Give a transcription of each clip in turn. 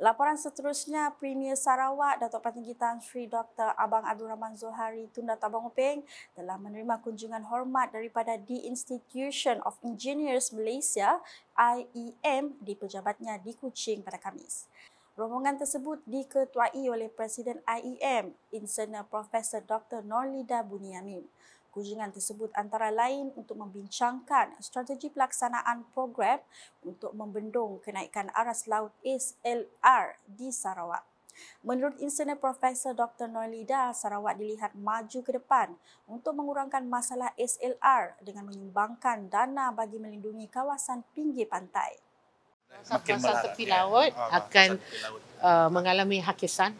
Laporan seterusnya Premier Sarawak Datuk Patinggi Tan Sri Dr. Abang Abdul Rahman Zulhari Tunda Tabang Uping telah menerima kunjungan hormat daripada The Institution of Engineers Malaysia IEM di pejabatnya di Kuching pada Khamis. Rombongan tersebut diketuai oleh Presiden IEM, Insinyur Profesor Dr. Norlida Buniamin. Kunjungan tersebut antara lain untuk membincangkan strategi pelaksanaan program untuk membendung kenaikan aras laut SLR di Sarawak. Menurut Insinyur Profesor Dr. Noelida, Sarawak dilihat maju ke depan untuk mengurangkan masalah SLR dengan menyumbangkan dana bagi melindungi kawasan pinggir pantai. Kawasan ya. ah, tepi laut akan uh, mengalami hakisan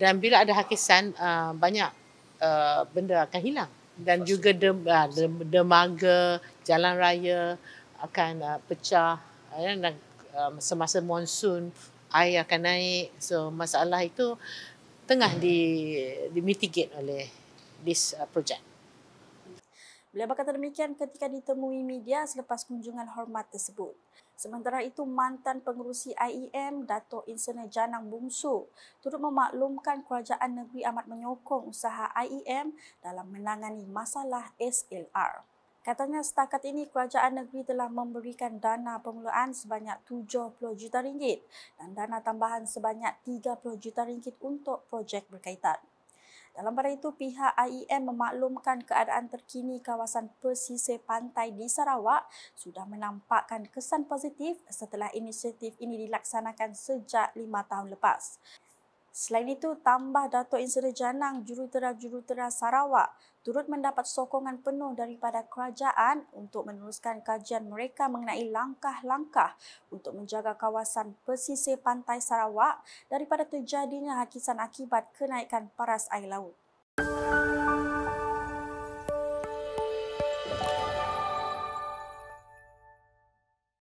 dan bila ada hakisan uh, banyak uh, benda akan hilang dan Pasti. juga de, de, ah, dermaga jalan raya akan uh, pecah uh, dan uh, semasa monsun air akan naik so masalah itu tengah di mitigate oleh this uh, project Beliau berkata demikian ketika ditemui media selepas kunjungan hormat tersebut. Sementara itu, mantan pengurusi IEM, Datuk Insinyur Janang Bungsu, turut memaklumkan kerajaan negeri amat menyokong usaha IEM dalam menangani masalah SLR. Katanya setakat ini kerajaan negeri telah memberikan dana pengeluaran sebanyak 70 juta ringgit dan dana tambahan sebanyak 30 juta ringgit untuk projek berkaitan. Dalam pada itu, pihak IEM memaklumkan keadaan terkini kawasan pesisir pantai di Sarawak sudah menampakkan kesan positif setelah inisiatif ini dilaksanakan sejak lima tahun lepas. Selain itu, tambah Dato' Insinyur Janang Jurutera-Jurutera Sarawak turut mendapat sokongan penuh daripada kerajaan untuk meneruskan kajian mereka mengenai langkah-langkah untuk menjaga kawasan pesisir pantai Sarawak daripada terjadinya hakisan akibat kenaikan paras air laut.